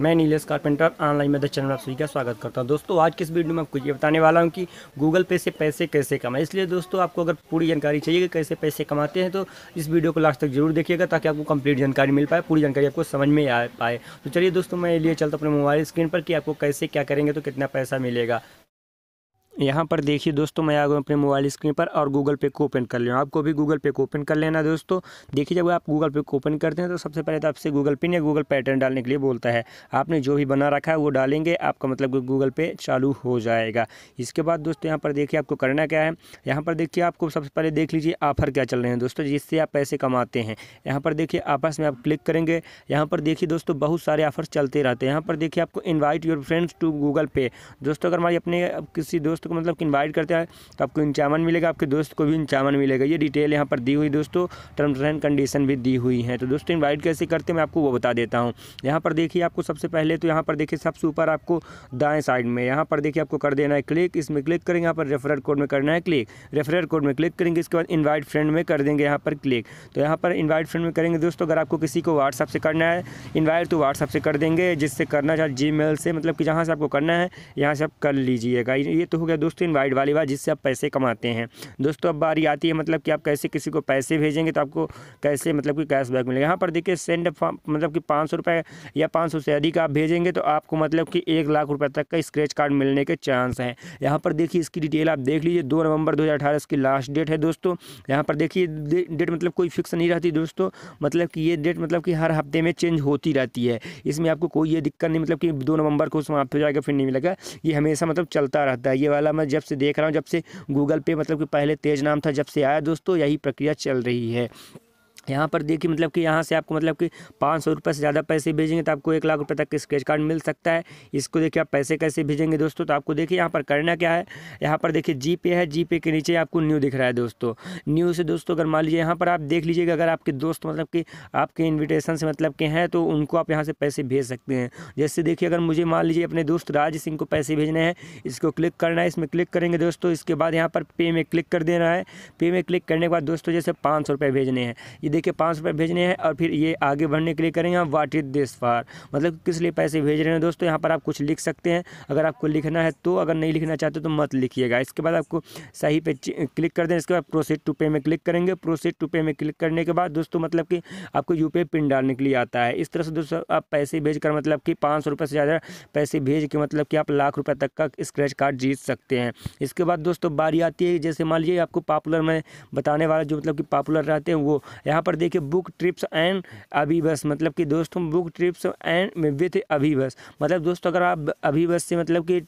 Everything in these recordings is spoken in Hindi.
मैं Nilesh Carpenter online method channel में आप सभी का स्वागत करता हूं दोस्तों आज किस वीडियो में आपको ये बताने वाला हूं कि गूगल पे से पैसे कैसे कमाएं इसलिए दोस्तों आपको अगर पूरी जानकारी चाहिए कि कैसे पैसे कमाते हैं तो इस वीडियो को लास्ट तक जरूर देखिएगा ताकि आपको कंप्लीट जानकारी मिल पाए पूरी जानकारी आपको समझ में आ पाए तो चलिए दोस्तों मैं लिए चलता अपने मोबाइल स्क्रीन पर कि आपको कैसे क्या करेंगे तो कितना पैसा मिलेगा यहाँ पर देखिए दोस्तों मैं आ गया अपने मोबाइल स्क्रीन पर और गूगल पे को ओपन कर लिया आपको भी गूगल पे को ओपन कर लेना दोस्तों देखिए जब आप गूगल पे को ओपन करते हैं तो सबसे पहले तो आपसे गूगल पिन या गूगल पैटर्न डालने के लिए बोलता है आपने जो भी बना रखा है वो डालेंगे आपका मतलब गूगल पे चालू हो जाएगा इसके बाद दोस्तों यहाँ पर देखिए आपको करना क्या है यहाँ पर देखिए आपको सबसे पहले देख लीजिए ऑफर क्या चल रहे हैं दोस्तों जिससे आप पैसे कमाते हैं यहाँ पर देखिए आपस में आप क्लिक करेंगे यहाँ पर देखिए दोस्तों बहुत सारे ऑफर चलते रहते हैं यहाँ पर देखिए आपको invite your friends to Google Pay दोस्तों अगर हमारी अपने किसी दोस्त दोस्त को मतलब इन्वाइट करते हैं तो आपको इंचावन मिलेगा आपके दोस्त को भी इंचावन मिलेगा ये डिटेल यहाँ पर दी हुई दोस्तों टर्म्स एंड कंडीशन भी दी हुई हैं तो दोस्तों इन्वाइट कैसे करते हैं मैं आपको वो बता देता हूँ यहाँ पर देखिए आपको सबसे पहले तो यहाँ पर देखिए सबसे ऊपर आपको दाएँ साइड में यहाँ पर देखिए आपको कर देना है क्लिक इसमें क्लिक करेंगे यहाँ पर रेफरल कोड में करना है क्लिक रेफरल कोड में क्लिक करेंगे इसके बाद इन्वाइट फ्रेंड में कर देंगे यहाँ पर क्लिक तो यहाँ पर इन्वाइट फ्रेंड में करेंगे दोस्तों अगर आपको किसी को व्हाट्सअप से करना है इन्वाइट तो व्हाट्सअप से कर देंगे जिससे करना चाहे जी से मतलब कि जहाँ से आपको करना है यहाँ से आप कर लीजिएगा ये तो हो गया गया दोस्तों इन्वाइट वाली बात जिससे आप पैसे कमाते हैं दोस्तों अब बारी आती है मतलब कि आप कैसे किसी को पैसे भेजेंगे तो आपको कैसे मतलब कि कैशबैक मिलेगा यहाँ पर देखिए सेंड मतलब कि पाँच सौ या पाँच सौ से अधिक आप भेजेंगे तो आपको मतलब कि एक लाख रुपये तक का स्क्रैच कार्ड मिलने के चांस हैं यहाँ पर देखिए इसकी डिटेल आप देख लीजिए दो नवंबर दो इसकी लास्ट डेट है दोस्तों यहाँ पर देखिए डेट मतलब कोई फिक्स नहीं रहती दोस्तों मतलब कि ये डेट मतलब कि हर हफ्ते में चेंज होती रहती है इसमें आपको कोई ये दिक्कत नहीं मतलब कि दो नवंबर को समाप्त हो जाएगा फिर नहीं मिलेगा ये हमेशा मतलब चलता रहता है ये वाला वाला मैं जब से देख रहा हूँ जब से गूगल पे मतलब कि पहले तेज नाम था जब से आया दोस्तों यही प्रक्रिया चल रही है यहाँ पर देखिए मतलब कि यहाँ से आपको मतलब कि पाँच सौ रुपये से ज़्यादा पैसे भेजेंगे तो आपको एक लाख रुपये तक के स्क्रेच कार्ड मिल सकता है इसको देखिए आप पैसे कैसे भेजेंगे दोस्तों तो आपको देखिए यहाँ पर करना क्या है यहाँ पर देखिए जी पे है जी पे के नीचे आपको न्यू दिख रहा है दोस्तों न्यू से दोस्तों अगर मान लीजिए यहाँ पर आप देख लीजिएगा अगर आपके दोस्त मतलब कि आपके इन्विटेशन से मतलब के हैं तो उनको आप यहाँ से पैसे भेज सकते हैं जैसे देखिए अगर मुझे मान लीजिए अपने दोस्त राज सिंह को पैसे भेजने हैं इसको क्लिक करना है इसमें क्लिक करेंगे दोस्तों इसके बाद यहाँ पर पे में क्लिक कर देना है पे में क्लिक करने के बाद दोस्तों जैसे पाँच भेजने हैं देखिए पाँच रुपये भेजने हैं और फिर ये आगे बढ़ने के लिए करेंगे हम वाट इज दिस फार मतलब किस लिए पैसे भेज रहे हैं दोस्तों यहाँ पर आप कुछ लिख सकते हैं अगर आपको लिखना है तो अगर नहीं लिखना चाहते तो मत लिखिएगा इसके बाद आपको सही पे क्लिक कर दें इसके बाद प्रोसीड टू पे में क्लिक करेंगे प्रोसीड टू पे में क्लिक करने के बाद दोस्तों मतलब कि आपको यू पिन डालने के लिए आता है इस तरह से दोस्तों आप पैसे भेज कर मतलब कि पाँच से ज़्यादा पैसे भेज के मतलब कि आप लाख रुपये तक का स्क्रैच कार्ड जीत सकते हैं इसके बाद दोस्तों बारी आती है जैसे मान लीजिए आपको पॉपुलर में बताने वाला जो मतलब कि पॉपुलर रहते हैं वो यहाँ पर देखिए बुक ट्रिप्स एंड अभी बस मतलब कि दोस्तों बुक ट्रिप्स एंड विथ अभी बस मतलब दोस्तों अगर आप अभी बस से मतलब कि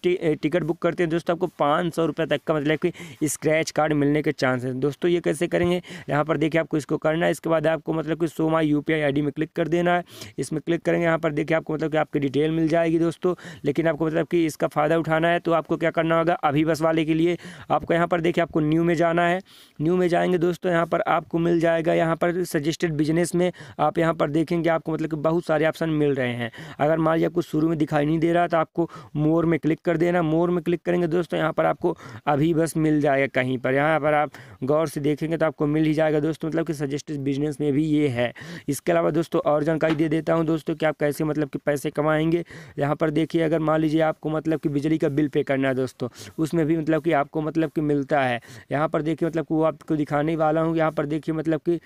टिकट बुक करते हैं दोस्तों आपको पाँच सौ रुपये तक का मतलब कि स्क्रैच कार्ड मिलने के चांस है दोस्तों ये कैसे करेंगे यहाँ पर देखिए आपको इसको करना है इसके बाद आपको मतलब कि सोमा यू पी में क्लिक कर देना है इसमें क्लिक करेंगे यहाँ पर देखिए आपको मतलब कि आपकी डिटेल मिल जाएगी दोस्तों लेकिन आपको मतलब कि इसका फ़ायदा उठाना है तो आपको क्या करना होगा अभी बस वाले के लिए आपको यहाँ पर देखिए आपको न्यू में जाना है न्यू में जाएंगे दोस्तों यहाँ पर आपको मिल जाएगा यहाँ पर सजेस्टेड बिजनेस में आप यहाँ पर देखेंगे आपको मतलब कि बहुत सारे ऑप्शन मिल रहे हैं अगर मान लीजिए आपको शुरू में दिखाई नहीं दे रहा तो आपको मोर में क्लिक कर देना मोर में क्लिक करेंगे दोस्तों यहाँ पर आपको अभी बस मिल जाएगा कहीं पर यहाँ पर आप गौर से देखेंगे तो आपको मिल ही जाएगा दोस्तों मतलब कि सजेस्टेड बिजनेस में भी ये है इसके अलावा दोस्तों और जानकारी दे देता हूँ दोस्तों कि आप कैसे मतलब कि पैसे कमाएंगे यहाँ पर देखिए अगर मान लीजिए आपको मतलब कि बिजली का बिल पे करना है दोस्तों उसमें भी मतलब कि आपको मतलब कि मिलता है यहाँ पर देखिए मतलब को वो आपको दिखाने वाला हूँ यहाँ पर देखिए मतलब कि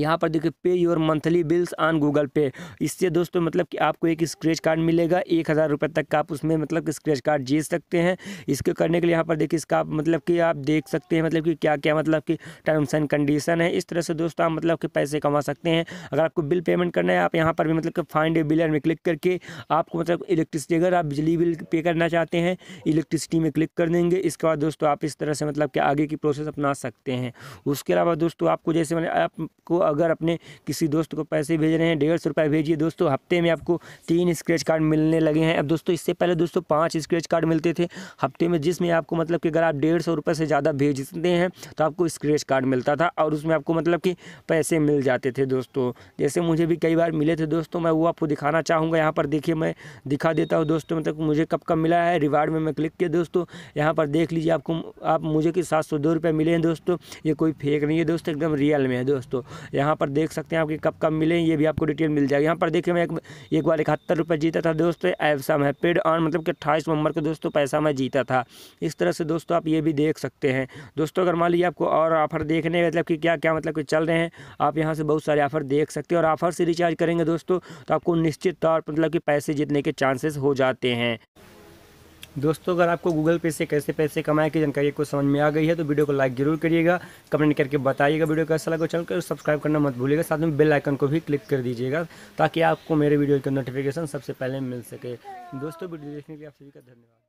यहाँ पर देखिए pay your monthly bills on Google Pay इससे दोस्तों मतलब कि आपको एक स्क्रेच कार्ड मिलेगा एक हज़ार रुपये तक का आप उसमें मतलब कि स्क्रैच कार्ड जीत सकते हैं इसके करने के लिए यहाँ पर देखिए इसका मतलब कि आप देख सकते हैं मतलब कि क्या क्या मतलब कि टर्म्स एंड कंडीशन है इस तरह से दोस्तों आप मतलब कि पैसे कमा सकते हैं अगर आपको बिल पेमेंट करना है आप यहाँ पर भी मतलब कि फाइंड बिलर में क्लिक करके आपको मतलब इलेक्ट्रिसिटी अगर आप बिजली बिल पे करना चाहते हैं इलेक्ट्रिसिटी में क्लिक कर देंगे इसके बाद दोस्तों आप इस तरह से मतलब कि आगे की प्रोसेस अपना सकते हैं उसके अलावा दोस्तों आपको जैसे मैंने आपको अगर अपने किसी दोस्त को पैसे भेज रहे हैं डेढ़ सौ रुपये भेजिए दोस्तों हफ्ते में आपको तीन स्क्रैच कार्ड मिलने लगे हैं अब दोस्तों इससे पहले दोस्तों पाँच स्क्रैच कार्ड मिलते थे हफ्ते में जिसमें आपको मतलब कि अगर आप डेढ़ सौ रुपये से ज़्यादा भेजते हैं तो आपको स्क्रैच कार्ड मिलता था और उसमें आपको मतलब कि पैसे मिल जाते थे दोस्तों जैसे मुझे भी कई बार मिले थे दोस्तों मैं वो आपको दिखाना चाहूँगा यहाँ पर देखिए मैं दिखा देता हूँ दोस्तों मतलब मुझे कब कब मिला है रिवार्ड में मैं क्लिक किया दोस्तों यहाँ पर देख लीजिए आपको आप मुझे कि सात सौ दो रुपये मिले हैं दोस्तों ये कोई फेक नहीं है दोस्तों एकदम रियल में है दोस्तों यहाँ पर देख सकते हैं आपके कब कब मिले ये भी आपको डिटेल मिल जाएगी यहाँ पर देखिए मैं एक, एक बार इकहत्तर रुपये जीता था दोस्तों ऐसा मैं पेड ऑन मतलब कि अट्ठाईस नवंबर को दोस्तों पैसा मैं जीता था इस तरह से दोस्तों आप ये भी देख सकते हैं दोस्तों अगर मान लीजिए आपको और ऑफर देखने मतलब कि क्या क्या मतलब कि चल रहे हैं आप यहाँ से बहुत सारे ऑफर देख सकते हैं और ऑफर से रिचार्ज करेंगे दोस्तों तो आपको निश्चित तौर पर मतलब कि पैसे जीतने के चांसेस हो जाते हैं दोस्तों अगर आपको गूगल पे से कैसे पैसे कमाए की जानकारी आपको समझ में आ गई है तो वीडियो को लाइक जरूर करिएगा कमेंट करके बताइएगा वीडियो कैसा लगा चैनल को सब्सक्राइब करना मत भूलिएगा साथ में बेल आइकन को भी क्लिक कर दीजिएगा ताकि आपको मेरे वीडियो का नोटिफिकेशन सबसे पहले मिल सके दोस्तों वीडियो देखने के लिए आप सभी का धन्यवाद